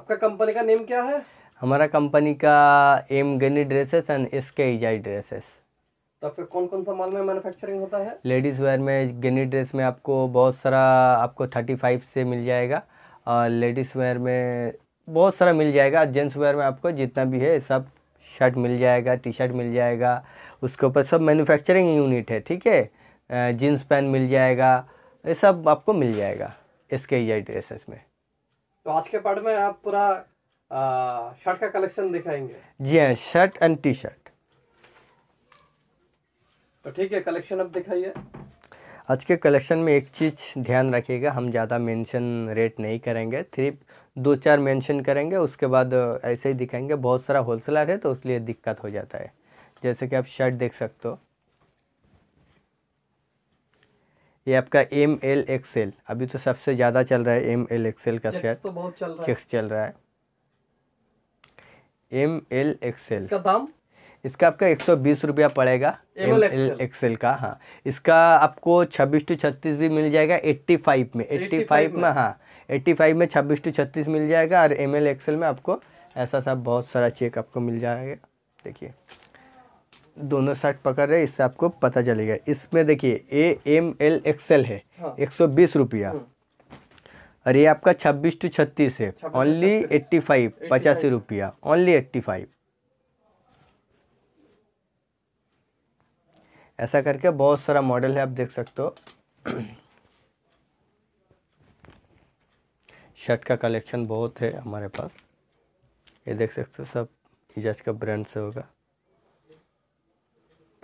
आपका कंपनी का नेम क्या है हमारा कंपनी का एम गनी ड्रेसेस एंड एस के इजाई ड्रेसेस तो फिर कौन कौन सा माल में मैन्युफैक्चरिंग होता है लेडीज़ वेयर में गनी ड्रेस में आपको बहुत सारा आपको थर्टी फाइव से मिल जाएगा और लेडीज़ वेयर में बहुत सारा मिल जाएगा जेंट्स वेयर में आपको जितना भी है सब शर्ट मिल जाएगा टी शर्ट मिल जाएगा उसके ऊपर सब मैन्युफैक्चरिंग यूनिट है ठीक है जीन्स पैंट मिल जाएगा ये सब आपको मिल जाएगा एस के ड्रेसेस में तो आज के पार्ट में आप पूरा शर्ट का कलेक्शन दिखाएंगे जी हाँ शर्ट एंड टी शर्ट तो ठीक है कलेक्शन अब दिखाइए आज के कलेक्शन में एक चीज़ ध्यान रखिएगा हम ज़्यादा मेंशन रेट नहीं करेंगे थ्री दो चार मेंशन करेंगे उसके बाद ऐसे ही दिखाएंगे बहुत सारा होलसेलर है तो उसलिए दिक्कत हो जाता है जैसे कि आप शर्ट देख सकते हो ये आपका एम एल एक्सेल अभी तो सबसे ज़्यादा चल रहा है एम एल एक्सेल का शेयर तो बहुत चल रहा है चेक्स चल रहा है एम एल एक्सेल दाम इसका आपका एक सौ बीस रुपया पड़ेगा एम एल एक्सेल का हाँ इसका आपको छब्बीस टू छत्तीस भी मिल जाएगा एट्टी फाइव में एट्टी फाइव में हाँ एट्टी फाइव में छब्बीस टू छत्तीस मिल जाएगा और एम एल एक्सेल में आपको ऐसा सब बहुत सारा चेक आपको मिल जाएगा देखिए दोनों साइड पकड़ रहे हैं इससे आपको पता चलेगा इसमें देखिए ए एम एल एक्सएल है हाँ। एक सौ बीस रुपया हाँ। और ये आपका छब्बीस टू छत्तीस है ओनली एट्टी फाइव पचासी रुपया ओनली एट्टी फाइव ऐसा करके बहुत सारा मॉडल है आप देख सकते हो शर्ट का कलेक्शन बहुत है हमारे पास ये देख सकते हो सब हिजाज का ब्रांड से होगा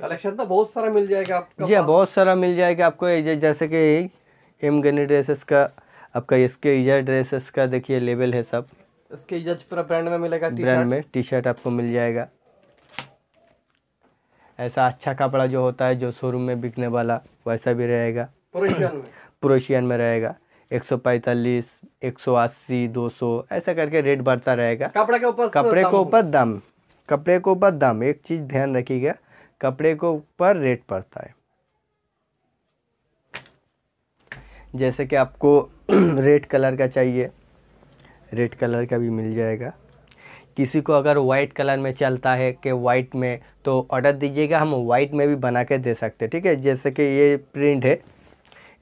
कलेक्शन तो बहुत सारा मिल जाएगा आपको जी हाँ, बहुत सारा मिल जाएगा आपको जैसे कि एम गनी ड्रेसेस का आपका इसके इजा ड्रेसेस का देखिए लेवल है सब इसके इजा पूरा ब्रांड में मिलेगा ब्रांड में टी शर्ट आपको मिल जाएगा ऐसा अच्छा कपड़ा जो होता है जो शोरूम में बिकने वाला वैसा भी रहेगा पुरोशियन में में रहेगा एक सौ पैंतालीस एक सौ अस्सी दो सौ ऐसा करके रेट बढ़ता रहेगा कपड़े के ऊपर कपड़े के ऊपर दाम कपड़े के ऊपर दाम एक चीज़ ध्यान रखिएगा कपड़े को पर रेट पड़ता है जैसे कि आपको रेड कलर का चाहिए रेड कलर का भी मिल जाएगा किसी को अगर वाइट कलर में चलता है कि वाइट में तो ऑर्डर दीजिएगा हम वाइट में भी बना के दे सकते हैं ठीक है जैसे कि ये प्रिंट है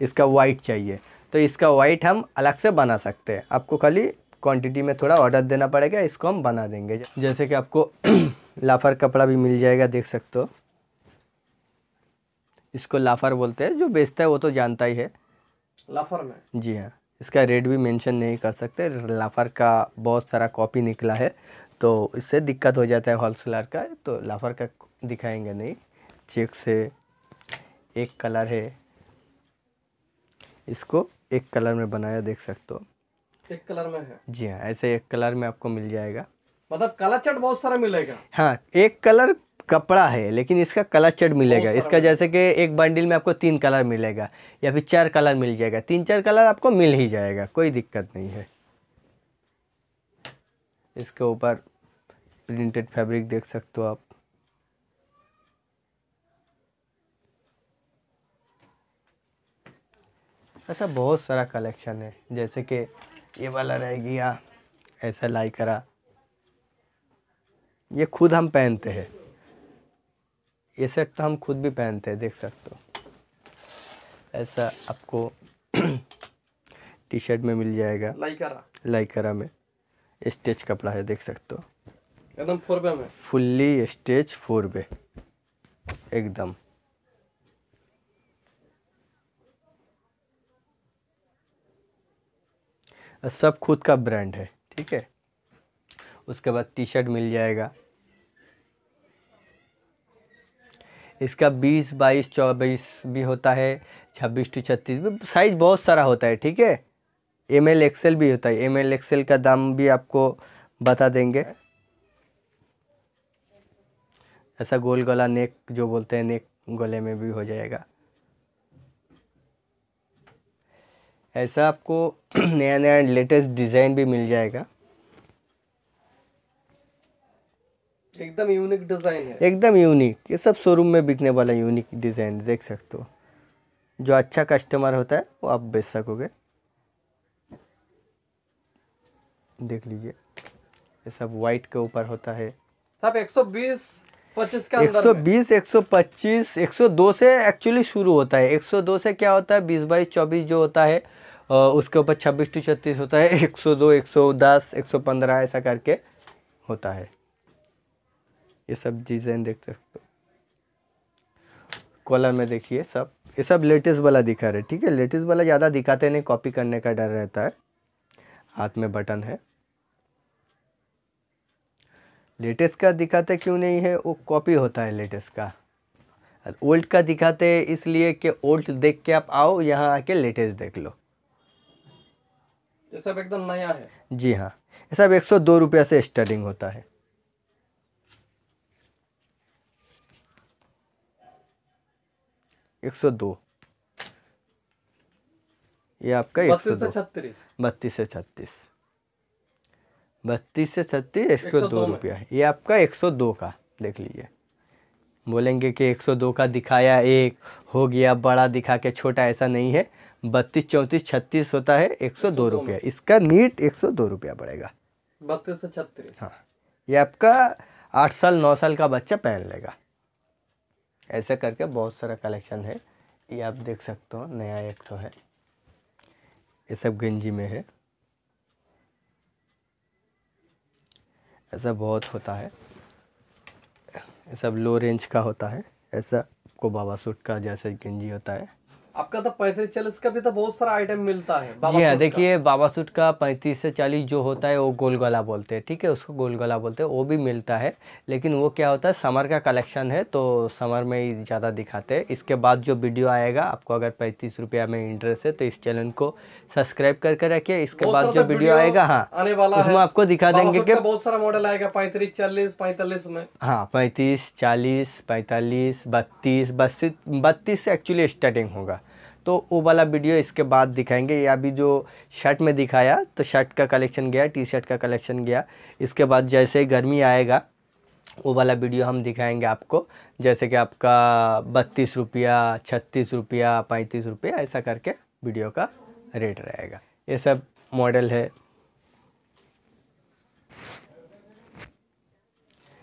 इसका वाइट चाहिए तो इसका वाइट हम अलग से बना सकते हैं आपको खाली क्वांटिटी में थोड़ा ऑर्डर देना पड़ेगा इसको हम बना देंगे जैसे कि आपको लाफर कपड़ा भी मिल जाएगा देख सकते हो इसको लाफर बोलते हैं जो बेचता है वो तो जानता ही है लाफर में जी हाँ इसका रेट भी मेंशन नहीं कर सकते लाफर का बहुत सारा कॉपी निकला है तो इससे दिक्कत हो जाता है होलसेलर का तो लाफर का दिखाएंगे नहीं चेक से एक कलर है इसको एक कलर में बनाया देख सकते हो एक कलर में है जी हाँ ऐसे एक कलर में आपको मिल जाएगा मतलब कलर चट बहुत सारा मिलेगा हाँ एक कलर कपड़ा है लेकिन इसका कलर चेड मिलेगा इसका जैसे कि एक बंडल में आपको तीन कलर मिलेगा या फिर चार कलर मिल जाएगा तीन चार कलर आपको मिल ही जाएगा कोई दिक्कत नहीं है इसके ऊपर प्रिंटेड फैब्रिक देख सकते हो आप ऐसा बहुत सारा कलेक्शन है जैसे कि ये वाला रह गया ऐसा लाई करा ये खुद हम पहनते हैं ये सेट तो हम खुद भी पहनते हैं देख सकते हो ऐसा आपको टी शर्ट में मिल जाएगा लाइकरा लाइकरा में स्टेच कपड़ा है देख सकते हो एकदम फोर बे में फुल्ली स्टेच फोर बे एकदम सब खुद का ब्रांड है ठीक है उसके बाद टी शर्ट मिल जाएगा इसका बीस बाईस चौबीस भी होता है छब्बीस टू छत्तीस भी साइज़ बहुत सारा होता है ठीक है एम एल एक्सेल भी होता है एम एल एक्सेल का दाम भी आपको बता देंगे ऐसा गोल गला नेक जो बोलते हैं नेक गले में भी हो जाएगा ऐसा आपको नया नया लेटेस्ट डिज़ाइन भी मिल जाएगा एकदम यूनिक डिज़ाइन है एकदम यूनिक ये सब शोरूम में बिकने वाला यूनिक डिज़ाइन देख सकते हो जो अच्छा कस्टमर होता है वो आप बेच सकोगे देख लीजिए ये सब वाइट के ऊपर होता है सब 120 एक सौ पच्चीस 120 125 102 से एक्चुअली शुरू होता है 102 से क्या होता है 20 बाईस चौबीस जो होता है उसके ऊपर 26 टू 36 होता है 102 110 115 ऐसा करके होता है ये सब डिज़ाइन देख सकते हो कॉलर में देखिए सब ये सब लेटेस्ट वाला दिखा रहे ठीक है लेटेस्ट वाला ज़्यादा दिखाते नहीं कॉपी करने का डर रहता है हाथ में बटन है लेटेस्ट का दिखाते क्यों नहीं है वो कॉपी होता है लेटेस्ट का ओल्ड का दिखाते इसलिए कि ओल्ड देख के आप आओ यहाँ आके लेटेस्ट देख लो ये सब एकदम नया है जी हाँ ये सब एक सौ दो रुपया से स्टार्टिंग होता है एक सौ दो ये आपका एक सौ छत्तीस बत्तीस से छत्तीस बत्तीस से छत्तीस एक सौ दो रुपया ये आपका एक सौ दो का देख लीजिए बोलेंगे कि एक सौ दो का दिखाया एक हो गया बड़ा दिखा के छोटा ऐसा नहीं है बत्तीस चौंतीस छत्तीस होता है एक सौ दो रुपया इसका नीट एक सौ दो रुपया पड़ेगा बत्तीस से छत्तीस हाँ ये आपका आठ साल नौ साल का बच्चा पहन लेगा ऐसा करके बहुत सारा कलेक्शन है ये आप देख सकते हो नया एक तो है ये सब गंजी में है ऐसा बहुत होता है ये सब लो रेंज का होता है ऐसा आपको बाबा सूट का जैसे गंजी होता है आपका तो पैंतीस चालीस का भी तो बहुत सारा आइटम मिलता है जी हाँ देखिए बाबा सूट का पैंतीस से चालीस जो होता है वो गोल गला बोलते हैं ठीक है उसको गोल गला बोलते हैं वो भी मिलता है लेकिन वो क्या होता है समर का कलेक्शन है तो समर में ही ज़्यादा दिखाते हैं इसके बाद जो वीडियो आएगा आपको अगर पैंतीस रुपया में इंटरेस्ट है तो इस चैनल को सब्सक्राइब करके रखिए इसके बाद जो वीडियो आएगा हाँ आने वाला उसमें आपको दिखा देंगे कि बहुत सारा मॉडल आएगा पैंतीस चालीस पैंतालीस में हाँ पैंतीस चालीस पैंतालीस बत्तीस बत्तीस बत्तीस से एक्चुअली स्टार्टिंग होगा तो वो वाला वीडियो इसके बाद दिखाएंगे या अभी जो शर्ट में दिखाया तो शर्ट का कलेक्शन गया टी शर्ट का कलेक्शन गया इसके बाद जैसे ही गर्मी आएगा वो वाला वीडियो हम दिखाएंगे आपको जैसे कि आपका बत्तीस रुपया छत्तीस रुपया पैंतीस रुपया ऐसा करके वीडियो का रेट रहेगा ये सब मॉडल है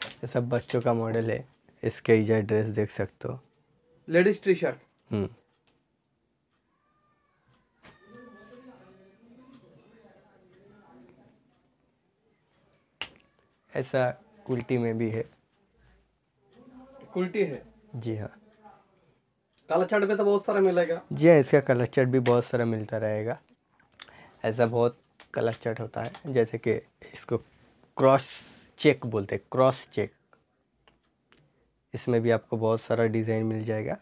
ये सब बच्चों का मॉडल है इसके इजा ड्रेस देख सकते हो लेडीज टी शर्ट हम्म। ऐसा कुल्टी में भी है कुल्टी है जी हाँ कलचट में तो बहुत सारा मिलेगा जी हाँ इसका कलर भी बहुत सारा मिलता रहेगा ऐसा बहुत कलचट होता है जैसे कि इसको क्रॉस चेक बोलते हैं क्रॉस चेक इसमें भी आपको बहुत सारा डिज़ाइन मिल जाएगा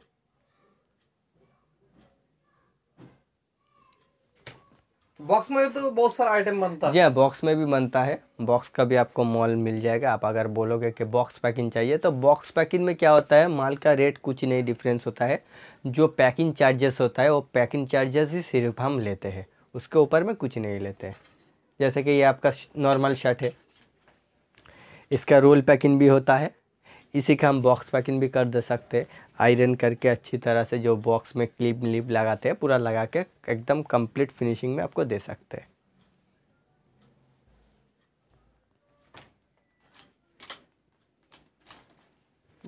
बॉक्स में तो बहुत सारा आइटम बनता है जी हाँ बॉक्स में भी बनता है बॉक्स का भी आपको मॉल मिल जाएगा आप अगर बोलोगे कि बॉक्स पैकिंग चाहिए तो बॉक्स पैकिंग में क्या होता है माल का रेट कुछ नहीं डिफरेंस होता है जो पैकिंग चार्जेस होता है वो पैकिंग चार्जेस ही सिर्फ हम लेते हैं उसके ऊपर में कुछ नहीं लेते हैं जैसे कि ये आपका नॉर्मल शर्ट है इसका रोल पैकिंग भी होता है इसी का हम बॉक्स पैकिंग भी कर दे सकते आयरन करके अच्छी तरह से जो बॉक्स में क्लिप लिप लगाते हैं पूरा लगा के एकदम कंप्लीट फिनिशिंग में आपको दे सकते हैं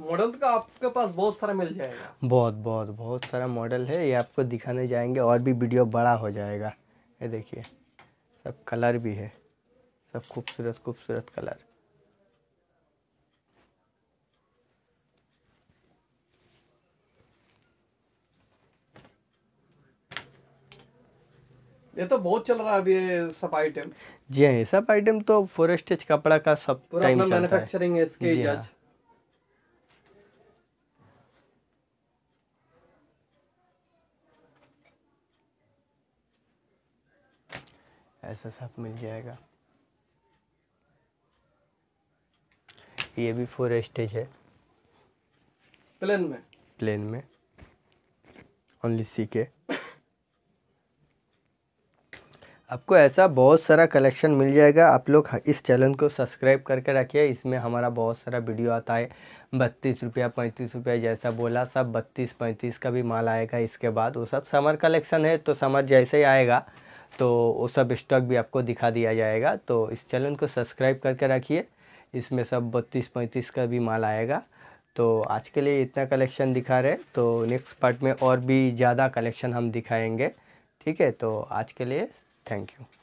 मॉडल का तो आपके पास बहुत सारा मिल जाएगा बहुत बहुत बहुत सारा मॉडल है ये आपको दिखाने जाएंगे और भी वीडियो बड़ा हो जाएगा ये देखिए सब कलर भी है सब खूबसूरत खूबसूरत कलर ये तो बहुत चल रहा है अभी सब आइटम जी हाँ सब आइटम तो फोर स्टेज कपड़ा का सब टाइम चलता है मैन्युफैक्चरिंग है इसके जी हाँ। ऐसा सब मिल जाएगा ये भी फोर स्टेज है प्लेन में प्लेन में ओनली सी के आपको ऐसा बहुत सारा कलेक्शन मिल जाएगा आप लोग इस चैनल को सब्सक्राइब करके रखिए इसमें हमारा बहुत सारा वीडियो आता है बत्तीस रुपया पैंतीस रुपया जैसा बोला सब बत्तीस पैंतीस का भी माल आएगा इसके बाद वो सब समर कलेक्शन है तो समर जैसे ही आएगा तो वो सब स्टॉक भी आपको दिखा दिया जाएगा तो इस चैनल को सब्सक्राइब करके रखिए इसमें सब बत्तीस पैंतीस का भी माल आएगा तो आज के लिए इतना कलेक्शन दिखा रहे तो नेक्स्ट पार्ट में और भी ज़्यादा कलेक्शन हम दिखाएंगे ठीक है तो आज के लिए Thank you.